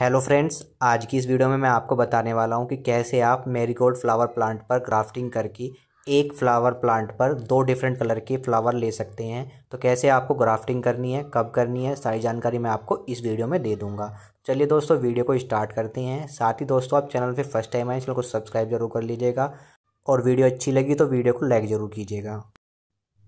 hello friends आज की इस वीडियो में मैं आपको बताने वाला हूं कि कैसे आप मेरीगोल्ड फ्लावर प्लांट पर ग्राफ्टिंग करके एक फ्लावर प्लांट पर दो डिफरेंट कलर के फ्लावर ले सकते हैं तो कैसे आपको ग्राफ्टिंग करनी है कब करनी है सारी जानकारी मैं आपको इस वीडियो में दे दूंगा चलिए दोस्तों वीडियो को स्टार्ट करते हैं साथ ही दोस्तों आप चैनल पर फर्स्ट टाइम आए चैनल को सब्सक्राइब जरूर कर लीजिएगा और वीडियो अच्छी लगी तो वीडियो को लाइक ज़रूर कीजिएगा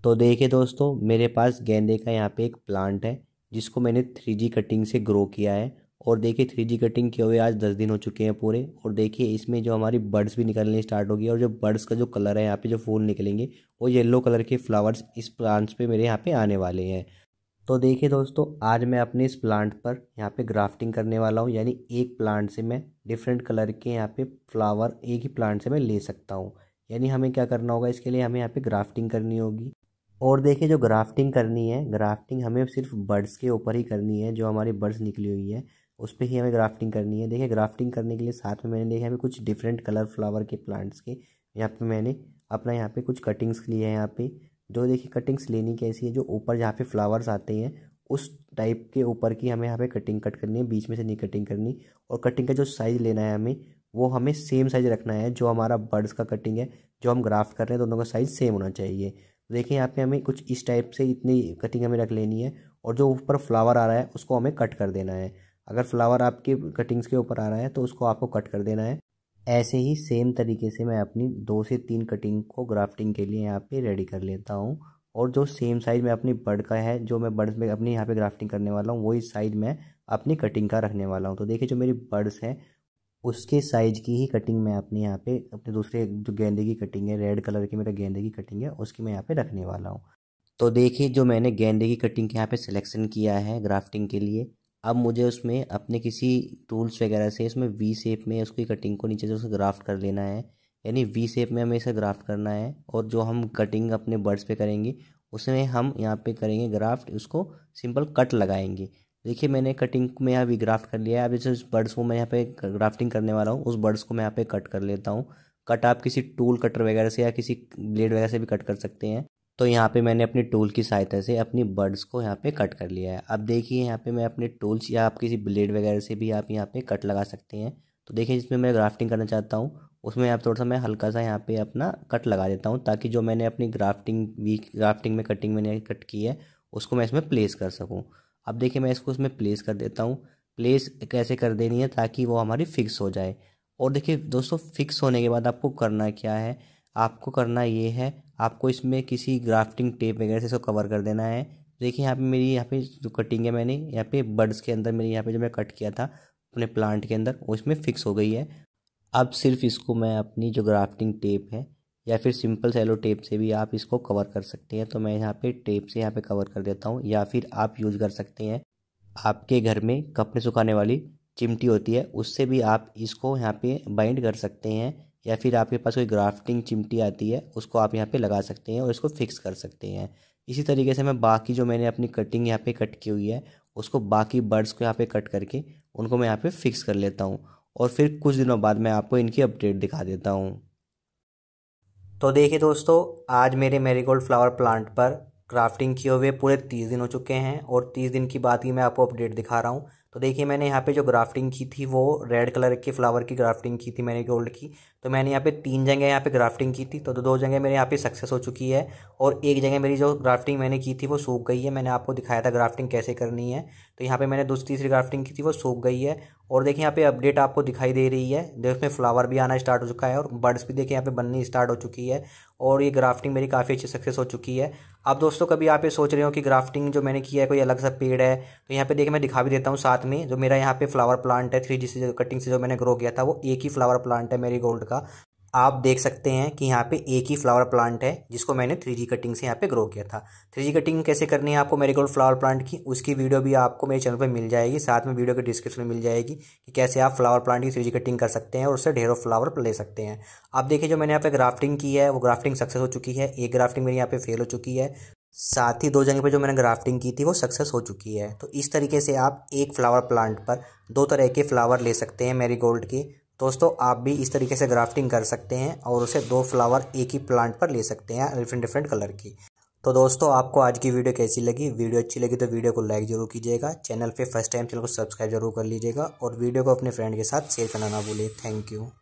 तो देखिए दोस्तों मेरे पास गेंदे का यहाँ पर एक प्लांट है जिसको मैंने थ्री कटिंग से ग्रो किया है और देखिए थ्री जी कटिंग किए हुए आज दस दिन हो चुके हैं पूरे और देखिए इसमें जो हमारी बर्ड्स भी निकलने स्टार्ट होगी और जो बर्ड्स का जो कलर है यहाँ पे जो फूल निकलेंगे वो येलो कलर के फ्लावर्स इस प्लांट्स पे मेरे यहाँ पे आने वाले हैं तो देखिए दोस्तों आज मैं अपने इस प्लांट पर यहाँ पे ग्राफ्टिंग करने वाला हूँ यानी एक प्लांट से मैं डिफरेंट कलर के यहाँ पे फ्लावर एक ही प्लांट से मैं ले सकता हूँ यानी हमें क्या करना होगा इसके लिए हमें यहाँ पे ग्राफ्टिंग करनी होगी और देखिए जो ग्राफ्टिंग करनी है ग्राफ्टिंग हमें सिर्फ बर्ड्स के ऊपर ही करनी है जो हमारी बर्ड्स निकली हुई है उस पर ही हमें ग्राफ्टिंग करनी है देखिए ग्राफ्टिंग करने के लिए साथ में मैंने देखा हमें कुछ डिफरेंट कलर फ्लावर के प्लांट्स के यहाँ पे मैंने अपना यहाँ पे कुछ कटिंग्स लिए हैं यहाँ पे जो देखिए कटिंग्स लेनी कैसी है जो ऊपर जहाँ पे फ्लावर्स आते हैं उस टाइप के ऊपर की हमें यहाँ पे कटिंग कट करनी है बीच में से नहीं कटिंग करनी और कटिंग का जो साइज़ लेना है हमें वो हमें सेम साइज़ रखना है जो हमारा बर्ड्स का कटिंग है जो हम ग्राफ्ट कर रहे हैं दोनों का साइज़ सेम होना चाहिए तो देखिए यहाँ पे हमें कुछ इस टाइप से इतनी कटिंग हमें रख लेनी है और जो ऊपर फ्लावर आ रहा है उसको हमें कट कर देना है अगर फ्लावर आपके कटिंग्स के ऊपर आ रहा है तो उसको आपको कट कर देना है ऐसे ही सेम तरीके से मैं अपनी दो से तीन कटिंग को ग्राफ्टिंग के लिए यहाँ पे रेडी कर लेता हूँ और जो सेम साइज़ में अपनी बर्ड का है जो मैं बर्ड्स में अपनी यहाँ पे ग्राफ्टिंग करने वाला हूँ वही साइज़ मैं अपनी कटिंग का रखने वाला हूँ तो देखिए जो मेरी बर्ड्स हैं उसके साइज की ही कटिंग मैं अपने यहाँ पे अपने दूसरे जो गेंदे की कटिंग है रेड कलर की मेरा गेंदे की कटिंग है उसकी मैं यहाँ पे रखने वाला हूँ तो देखिए जो मैंने गेंदे की कटिंग के यहाँ पे सिलेक्शन किया है ग्राफ्टिंग के लिए अब मुझे उसमें अपने किसी टूल्स वगैरह से इसमें वी शेप में उसकी कटिंग को नीचे से उसे ग्राफ्ट कर लेना है यानी वी शेप में हमें इसे ग्राफ्ट करना है और जो हम कटिंग अपने बर्ड्स पे करेंगे उसमें हम यहाँ पे करेंगे ग्राफ्ट उसको सिंपल कट लगाएंगे देखिए मैंने कटिंग में यहाँ भी ग्राफ्ट कर लिया है अब जैसे बर्ड्स को मैं यहाँ पे ग्राफ्टिंग करने वाला हूँ उस बर्ड्स को मैं यहाँ पे कट कर लेता हूँ कट आप किसी टूल कटर वगैरह से या किसी ब्लेड वगैरह से भी कट कर सकते हैं तो यहाँ पे मैंने अपने टूल की सहायता से अपनी बर्ड्स को यहाँ पे कट कर लिया है अब देखिए यहाँ पे मैं अपने टूल्स या आप किसी ब्लेड वगैरह से भी आप यहाँ पे कट लगा सकते हैं तो देखिए जिसमें मैं ग्राफ्टिंग करना चाहता हूँ उसमें आप थोड़ा सा मैं हल्का सा यहाँ पे अपना कट लगा देता हूँ ताकि जो मैंने अपनी ग्राफ्टिंग वीक ग्राफ्टिंग में कटिंग मैंने कट की है उसको मैं इसमें प्लेस कर सकूँ अब देखिए मैं इसको उसमें प्लेस कर देता हूँ प्लेस कैसे कर देनी है ताकि वो हमारी फिक्स हो जाए और देखिए दोस्तों फिक्स होने के बाद आपको करना क्या है आपको करना ये है आपको इसमें किसी ग्राफ्टिंग टेप वगैरह से इसको कवर कर देना है देखिए यहाँ पे मेरी यहाँ पे जो कटिंग है मैंने यहाँ पे बर्ड्स के अंदर मेरी यहाँ पे जो मैं कट किया था अपने प्लांट के अंदर वो इसमें फिक्स हो गई है अब सिर्फ इसको मैं अपनी जो ग्राफ्टिंग टेप है या फिर सिंपल सेलो टेप से भी आप इसको कवर कर सकते हैं तो मैं यहाँ पे टेप से यहाँ पे कवर कर देता हूँ या फिर आप यूज़ कर सकते हैं आपके घर में कपड़े सुखाने वाली चिमटी होती है उससे भी आप इसको यहाँ पे बाइंड कर सकते हैं या फिर आपके पास कोई ग्राफ्टिंग चिमटी आती है उसको आप यहाँ पे लगा सकते हैं और इसको फिक्स कर सकते हैं इसी तरीके से मैं बाकी जो मैंने अपनी कटिंग यहाँ पे कट की हुई है उसको बाकी बर्ड्स को यहाँ पे कट करके उनको मैं यहाँ पे फिक्स कर लेता हूँ और फिर कुछ दिनों बाद मैं आपको इनकी अपडेट दिखा देता हूँ तो देखिए दोस्तों आज मेरे मेरीगोल्ड फ्लावर प्लांट पर क्राफ्टिंग किए हुए पूरे तीस दिन हो चुके हैं और तीस दिन की बात ही मैं आपको अपडेट दिखा रहा हूँ तो देखिए मैंने यहाँ पे जो ग्राफ्टिंग की थी वो रेड कलर के फ्लावर की ग्राफ्टिंग की थी मैंने गोल्ड की तो मैंने यहाँ पे तीन जगह यहाँ पे ग्राफ्टिंग की थी तो दो जगह मेरे यहाँ पे सक्सेस हो चुकी है और एक जगह मेरी जो ग्राफ्टिंग मैंने की थी वो सूख गई है मैंने आपको दिखाया था ग्राफ्टिंग कैसे करनी है तो यहाँ पर मैंने दूसरी तीसरी ग्राफ्टिंग की थी वो सूख गई है और देखिए यहाँ पे अपडेट आपको दिखाई दे रही है देखो इसमें फ्लावर भी आना स्टार्ट हो चुका है और बर्ड्स भी देखिए यहाँ पे बननी स्टार्ट हो चुकी है और ये ग्राफ्टिंग मेरी काफ़ी अच्छी सक्सेस हो चुकी है अब दोस्तों कभी आप ये सोच रहे हो कि ग्राफ्टिंग जो मैंने किया है कोई अलग सा पेड़ है तो यहाँ पे देखिए मैं दिखा भी देता हूँ साथ में जो मेरा यहाँ पे फ्लावर प्लांट है थ्री से कटिंग से जो मैंने ग्रो किया था वो एक ही फ्लावर प्लांट है मेरी गोल्ड का आप देख सकते हैं कि यहाँ पे एक ही फ्लावर प्लांट है जिसको मैंने थ्री कटिंग से यहाँ पे ग्रो किया था थ्री कटिंग कैसे करनी है आपको मेरे गोल्ड फ्लावर प्लांट की उसकी वीडियो भी आपको मेरे चैनल पर मिल जाएगी साथ में वीडियो के डिस्क्रिप्शन में मिल जाएगी कि कैसे आप फ्लावर प्लांट की थ्री कटिंग कर सकते हैं और उससे ढेरों फ्लावर ले सकते हैं आप देखिए जो मैंने यहाँ पे ग्राफ्टिंग की है वो ग्राफ्टिंग सक्सेस हो चुकी है एक ग्राफ्टिंग मेरी यहाँ पे फेल हो चुकी है साथ ही दो जगह पर जो मैंने ग्राफ्टिंग की थी वो सक्सेस हो चुकी है तो इस तरीके से आप एक फ्लावर प्लांट पर दो तरह के फ्लावर ले सकते हैं मैरीगोल्ड के दोस्तों आप भी इस तरीके से ग्राफ्टिंग कर सकते हैं और उसे दो फ्लावर एक ही प्लांट पर ले सकते हैं डिफरेंट डिफरेंट कलर की तो दोस्तों आपको आज की वीडियो कैसी लगी वीडियो अच्छी लगी तो वीडियो को लाइक जरूर कीजिएगा चैनल पे फर्स्ट टाइम चैनल को सब्सक्राइब जरूर कर लीजिएगा और वीडियो को अपने फ्रेंड के साथ शेयर करना ना भूलिए थैंक यू